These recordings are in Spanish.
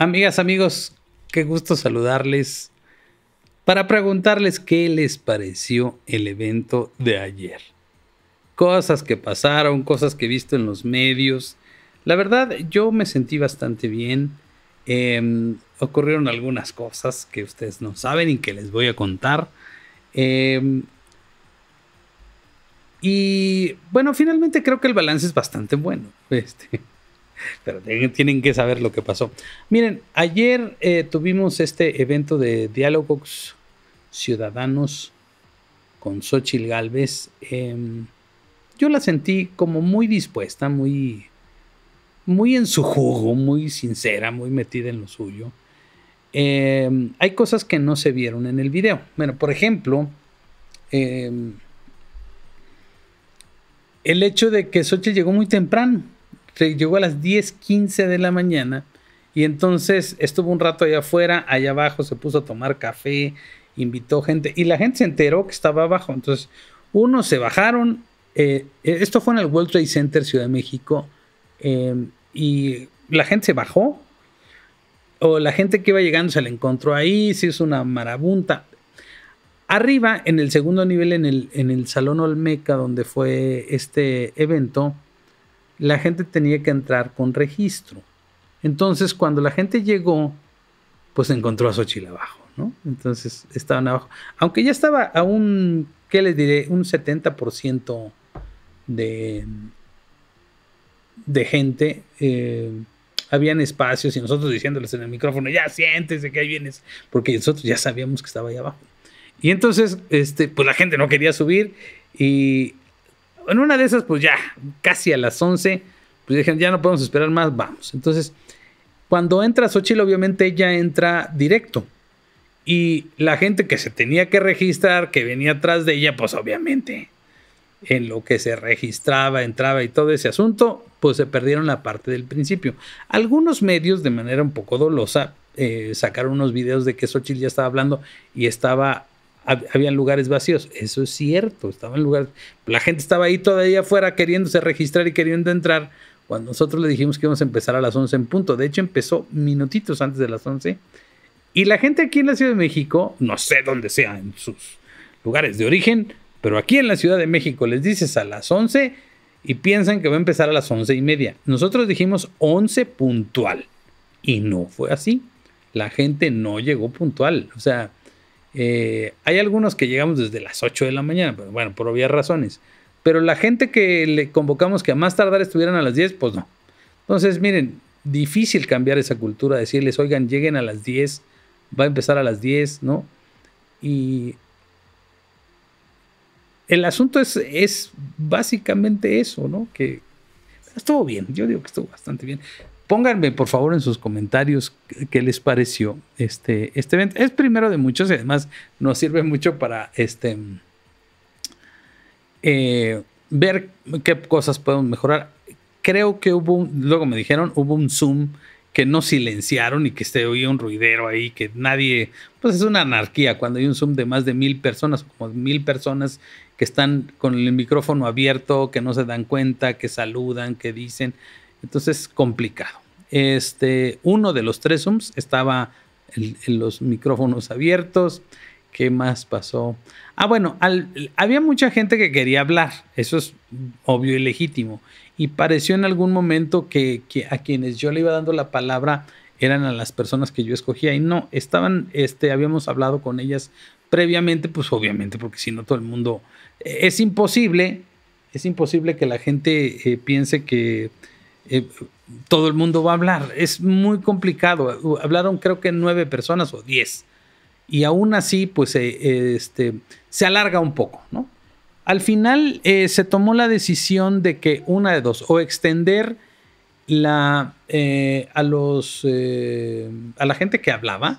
Amigas, amigos, qué gusto saludarles para preguntarles qué les pareció el evento de ayer. Cosas que pasaron, cosas que he visto en los medios. La verdad, yo me sentí bastante bien. Em, ocurrieron algunas cosas que ustedes no saben y que les voy a contar. Em, y bueno, finalmente creo que el balance es bastante bueno. Este. Pero tienen que saber lo que pasó. Miren, ayer eh, tuvimos este evento de diálogos ciudadanos con Xochitl Galvez. Em, yo la sentí como muy dispuesta, muy, muy en su jugo, muy sincera, muy metida en lo suyo. Em, hay cosas que no se vieron en el video. Bueno, por ejemplo, em, el hecho de que Xochitl llegó muy temprano llegó a las 10:15 de la mañana y entonces estuvo un rato allá afuera, allá abajo, se puso a tomar café, invitó gente y la gente se enteró que estaba abajo. Entonces, unos se bajaron. Eh, e-, esto fue en el World Trade Center Ciudad de México em, y la gente se bajó. O la gente que iba llegando se la encontró ahí, se hizo una marabunta. Arriba, en el segundo nivel, en el, en el Salón Olmeca, donde fue este evento, la gente tenía que entrar con registro. Entonces, cuando la gente llegó, pues encontró a Xochitl abajo, ¿no? Entonces estaban abajo. Aunque ya estaba a un, ¿qué les diré? Un 70% de, de gente. Eh, habían espacios y nosotros diciéndoles en el micrófono, ya siéntese que ahí vienes, porque nosotros ya sabíamos que estaba ahí abajo. Y entonces, este, pues la gente no quería subir y en una de esas, pues ya, casi a las 11, pues dijeron, ya no podemos esperar más, vamos. Entonces, cuando entra Xochitl, obviamente ella entra directo. Y la gente que se tenía que registrar, que venía atrás de ella, pues obviamente, en lo que se registraba, entraba y todo ese asunto, pues se perdieron la parte del principio. Algunos medios, de manera un poco dolosa, eh, sacaron unos videos de que Xochitl ya estaba hablando y estaba habían lugares vacíos. Eso es cierto, estaban lugares. La gente estaba ahí todavía afuera queriéndose registrar y queriendo entrar. Cuando nosotros le dijimos que íbamos a empezar a las 11 en punto, de hecho empezó minutitos antes de las 11. Y la gente aquí en la Ciudad de México, no sé dónde sea, en sus lugares de origen, pero aquí en la Ciudad de México les dices a las 11 y piensan que va a empezar a las 11 y media. Nosotros dijimos 11 puntual y no fue así. La gente no llegó puntual. O sea, eh, hay algunos que llegamos desde las 8 de la mañana, bueno, por obvias razones. Pero la gente que le convocamos que a más tardar estuvieran a las 10, pues no. Entonces, miren, difícil cambiar esa cultura, decirles, oigan, lleguen a las 10, va a empezar a las 10, ¿no? Y el asunto es, es básicamente eso, ¿no? Que estuvo bien, yo digo que estuvo bastante bien. Pónganme, por favor, en sus comentarios qué les pareció este, este evento. Es primero de muchos y además nos sirve mucho para este, eh, ver qué cosas podemos mejorar. Creo que hubo, un, luego me dijeron, hubo un Zoom que no silenciaron y que se oía un ruidero ahí, que nadie, pues es una anarquía cuando hay un Zoom de más de mil personas, como mil personas que están con el micrófono abierto, que no se dan cuenta, que saludan, que dicen. Entonces, complicado. Este, uno de los tres Zooms estaba en los micrófonos abiertos. ¿Qué más pasó? Ah, bueno, había mucha gente que quería hablar. Eso es obvio y legítimo. Y pareció en algún momento que, a quienes yo le iba dando la palabra eran a las personas que yo escogía y no, estaban, este, habíamos hablado con ellas previamente, pues obviamente, porque si no todo el mundo, eh, es imposible, es imposible que la gente eh, piense que eh, todo el mundo va a hablar. Es muy complicado. Uh, hablaron creo que nueve personas o diez. Y aún así, pues eh, eh, este, se alarga un poco, ¿no? Al final se tomó la decisión de que una de dos, o extender la, a, los, a la gente que hablaba,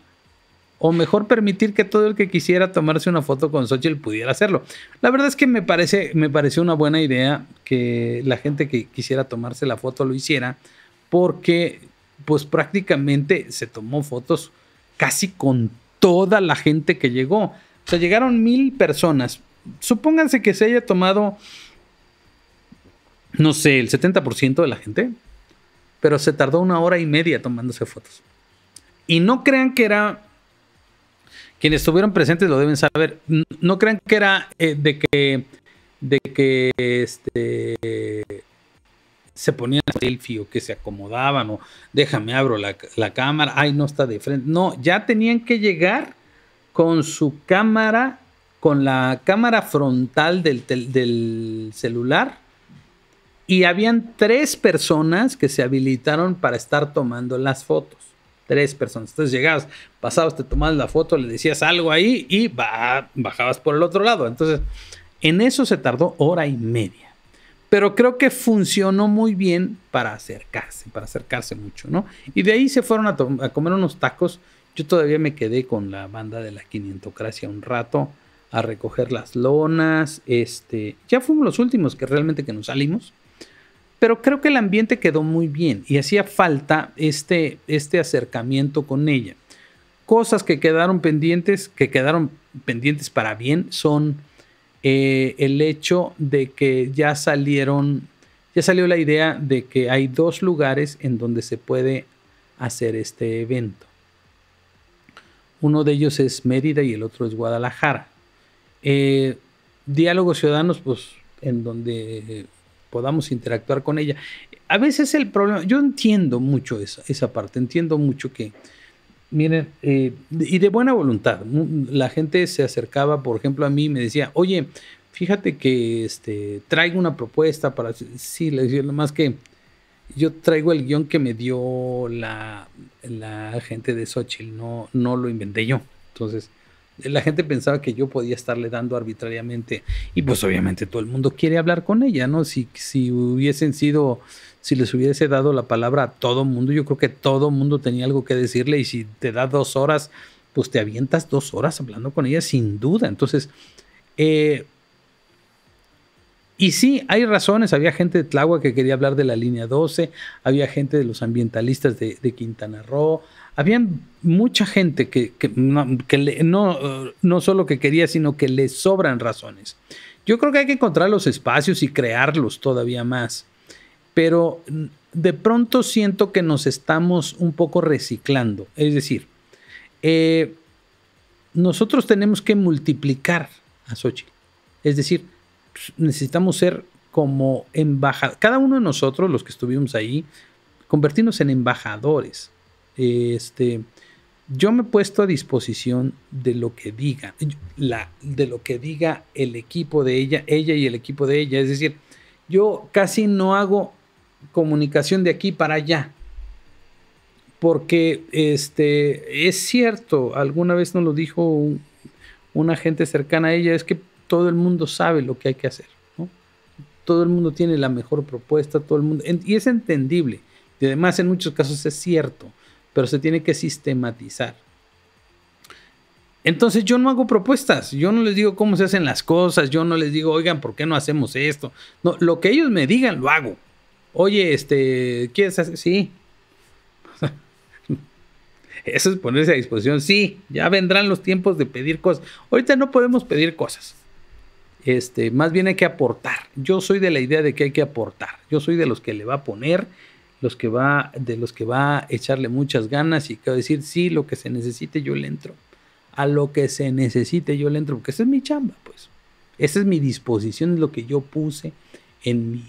o mejor permitir que todo el que quisiera tomarse una foto con Xochitl pudiera hacerlo. La verdad es que me parece, me pareció una buena idea que la gente que quisiera tomarse la foto lo hiciera, porque pues prácticamente se tomó fotos casi con toda la gente que llegó. O sea, llegaron mil personas. Supónganse que se haya tomado, no sé, el 70% de la gente, pero se tardó una hora y media tomándose fotos. Y no crean que era quienes estuvieron presentes lo deben saber. No crean que era eh, de que de que este se ponían selfie o que se acomodaban o déjame abro la, cámara, ay no está de frente. No, ya tenían que llegar con su cámara, con la cámara frontal del celular y habían tres personas que se habilitaron para estar tomando las fotos tres personas. Entonces llegabas, pasabas, te tomabas la foto, le decías algo ahí y bajabas por el otro lado. Entonces, en eso se tardó hora y media. Pero creo que funcionó muy bien para acercarse, para acercarse mucho, ¿no? Y de ahí se fueron a, a comer unos tacos. Yo todavía me quedé con la banda de la quinientocracia un rato a recoger las lonas. Este, ya fuimos los últimos que realmente que nos salimos. Pero creo que el ambiente quedó muy bien y hacía falta este, este acercamiento con ella. Cosas que quedaron pendientes, que quedaron pendientes para bien, son eh, el hecho de que ya salieron, ya salió la idea de que hay dos lugares en donde se puede hacer este evento. Uno de ellos es Mérida y el otro es Guadalajara. Eh, Diálogos Ciudadanos, pues en donde podamos interactuar con ella. A veces el problema, yo entiendo mucho esa, esa parte, entiendo mucho que, miren, eh, y de buena voluntad, la gente se acercaba, por ejemplo, a mí y me decía, oye, fíjate que este, traigo una propuesta para, sí, le decía, más que yo traigo el guión que me dio la, la gente de Xochitl, no, no lo inventé yo. Entonces, la gente pensaba que yo podía estarle dando arbitrariamente y pues obviamente todo el mundo quiere hablar con ella, ¿no? Si, si hubiesen sido, si les hubiese dado la palabra a todo mundo, yo creo que todo el mundo tenía algo que decirle y si te da dos horas, pues te avientas dos horas hablando con ella sin duda. Entonces, eh, y sí, hay razones. Había gente de Tláhuac que quería hablar de la línea 12, había gente de los ambientalistas de Quintana Roo, había mucha gente que, no, solo que quería, sino que le sobran razones. Yo creo que hay que encontrar los espacios y crearlos todavía más, pero de pronto siento que nos estamos un poco reciclando. Es decir, eh, nosotros tenemos que multiplicar a Sochi, Es decir, necesitamos ser como embajadores. Cada uno de nosotros, los que estuvimos ahí, convertirnos en embajadores este, yo me he puesto a disposición de lo que diga, la, de lo que diga el equipo de ella, ella y el equipo de ella. Es decir, yo casi no hago comunicación de aquí para allá. Porque este, es cierto, alguna vez nos lo dijo una gente cercana a ella, es que todo el mundo sabe lo que hay que hacer. ¿no? Todo el mundo tiene la mejor propuesta, todo el mundo. y es entendible. Y además, en muchos casos es cierto pero se tiene que sistematizar. Entonces yo no hago propuestas, yo no les digo cómo se hacen las cosas, yo no les digo, oigan, ¿por qué no hacemos esto? No, lo que ellos me digan lo hago. Oye, este, ¿quieres hacer? Sí. Eso es ponerse a disposición. Sí, ya vendrán los tiempos de pedir cosas. Ahorita no podemos pedir cosas. Este, más bien hay que aportar. Yo soy de la idea de que hay que aportar. Yo soy de los que le va a poner los que va, de los que va a echarle muchas ganas y que va a decir, sí, lo que se necesite yo le entro. A lo que se necesite yo le entro, porque esa es mi chamba, pues. Esa es mi disposición, es lo que yo puse en mi,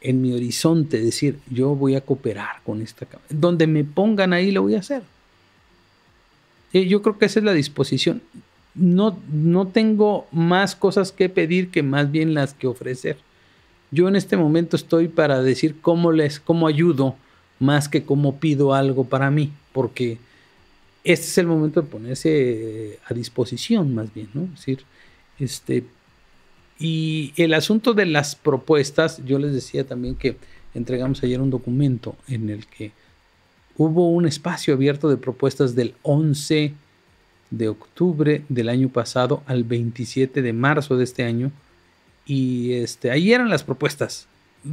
en mi horizonte, decir, yo voy a cooperar con esta Donde me pongan ahí lo voy a hacer. Eh, yo creo que esa es la disposición. No, no tengo más cosas que pedir que más bien las que ofrecer. Yo en este momento estoy para decir cómo les, cómo ayudo, más que cómo pido algo para mí, porque este es el momento de ponerse eh, a disposición, más bien, ¿no? decir, este. Y el asunto de las propuestas, yo les decía también que entregamos ayer un documento en el que hubo un espacio abierto de propuestas del 11 de octubre del año pasado al 27 de marzo de este año y este, ahí eran las propuestas.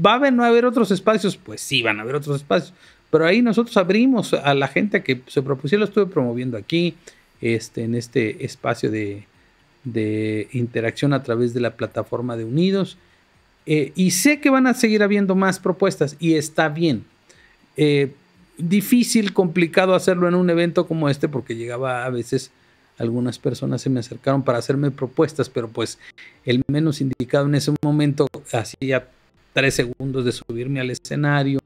¿Va a haber, no haber otros espacios? Pues sí, van a haber otros espacios. Pero ahí nosotros abrimos a la gente que se propusiera, lo estuve promoviendo aquí, este, en este espacio de, interacción a través de la plataforma de Unidos. Eh, y sé que van a seguir habiendo más propuestas y está bien. Eh, difícil, complicado hacerlo en un evento como este porque llegaba a veces algunas personas se me acercaron para hacerme propuestas, pero pues el menos indicado en ese momento hacía tres segundos de subirme al escenario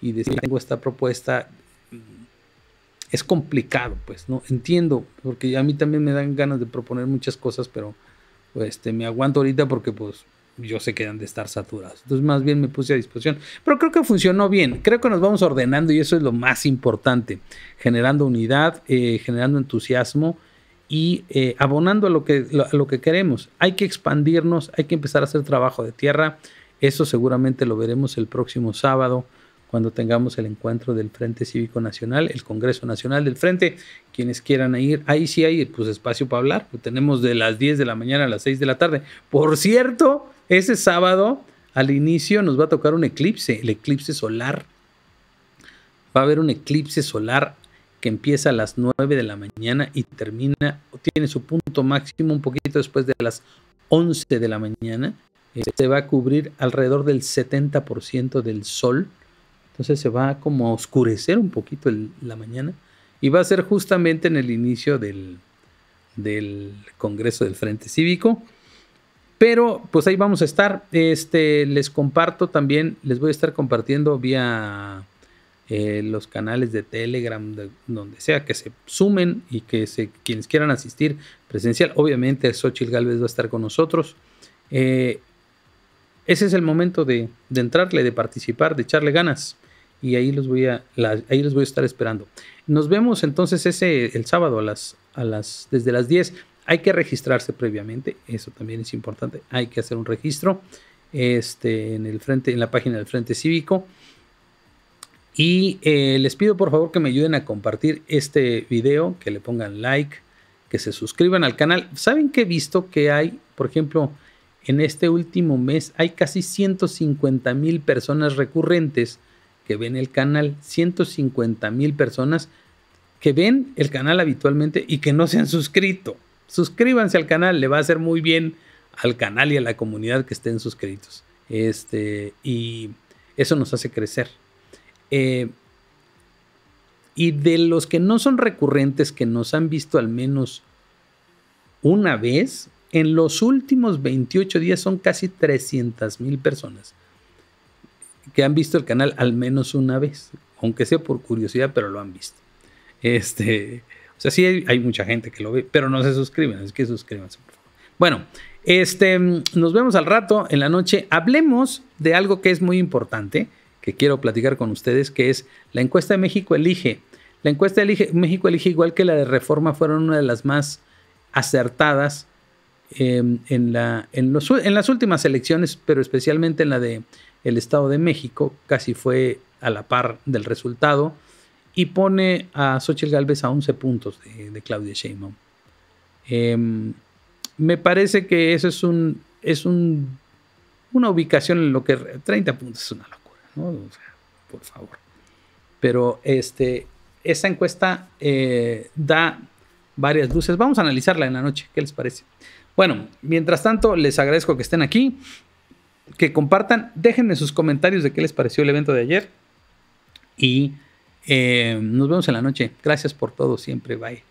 y decir, tengo esta propuesta. Es complicado, pues, ¿no? Entiendo, porque a mí también me dan ganas de proponer muchas cosas, pero pues, este, me aguanto ahorita porque pues yo sé que han de estar saturados. Entonces, más bien me puse a disposición. Pero creo que funcionó bien. Creo que nos vamos ordenando y eso es lo más importante. Generando unidad, eh, generando entusiasmo y eh, abonando a lo, que, lo que queremos. Hay que expandirnos, hay que empezar a hacer trabajo de tierra. Eso seguramente lo veremos el próximo sábado cuando tengamos el encuentro del Frente Cívico Nacional, el Congreso Nacional del Frente. Quienes quieran ir, ahí sí hay pues, espacio para hablar. Pues, tenemos de las 10 de la mañana a las 6 de la tarde. Por cierto, ese sábado al inicio nos va a tocar un eclipse, el eclipse solar. Va a haber un eclipse solar que empieza a las 9 de la mañana y termina, tiene su punto máximo un poquito después de las 11 de la mañana. Eh, se va a cubrir alrededor del 70% del sol. Entonces se va como a oscurecer un poquito la mañana y va a ser justamente en el inicio del, Congreso del Frente Cívico. Pero pues ahí vamos a estar. Este, les comparto también, les voy a estar compartiendo vía eh, los canales de Telegram, donde sea, que se sumen y que se, quienes quieran asistir presencial. Obviamente, Xochitl Galvez va a estar con nosotros. Eh, ese es el momento de, de, entrarle, de participar, de echarle ganas. Y ahí los voy a, ahí los voy a estar esperando. Nos vemos entonces ese, el sábado a las, a las, desde las 10. Hay que registrarse previamente, eso también es importante. Hay que hacer un registro este, en, el frente, en la página del Frente Cívico. Y eh, les pido por favor que me ayuden a compartir este video, que le pongan like, que se suscriban al canal. ¿Saben que he visto que hay, por ejemplo, en este último mes hay casi 150 mil personas recurrentes que ven el canal? 150 mil personas que ven el canal habitualmente y que no se han suscrito. Suscríbanse al canal, le va a hacer muy bien al canal y a la comunidad que estén suscritos. Este, y eso nos hace crecer. Eh, y de los que no son recurrentes, que nos han visto al menos una vez, en los últimos 28 días son casi 300 mil personas que han visto el canal al menos una vez, aunque sea por curiosidad, pero lo han visto. Este, o sea, sí hay, mucha gente que lo ve, pero no se suscriben, es que suscríbanse, por favor. Bueno, este, mm, nos vemos al rato en la noche. Hablemos de algo que es muy importante que quiero platicar con ustedes, que es la encuesta de México elige. La encuesta de México elige, igual que la de Reforma, fueron una de las más acertadas em, en, la, en, las últimas elecciones, pero especialmente en la de el Estado de México, casi fue a la par del resultado, y pone a Xochitl Galvez a 11 puntos de, Claudia Sheinbaum. Em, me parece que eso es un, es una ubicación en lo que 30 puntos es una locura por favor. Pero este, esta encuesta eh, da varias luces. Vamos a analizarla en la noche. ¿Qué les parece? Bueno, mientras tanto, les agradezco que estén aquí, que compartan, déjenme sus comentarios de qué les pareció el evento de ayer y eh, nos vemos en la noche. Gracias por todo siempre. Bye.